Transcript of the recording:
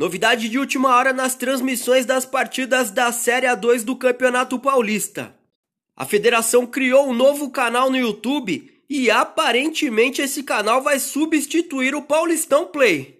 Novidade de última hora nas transmissões das partidas da Série A2 do Campeonato Paulista. A federação criou um novo canal no YouTube e aparentemente esse canal vai substituir o Paulistão Play.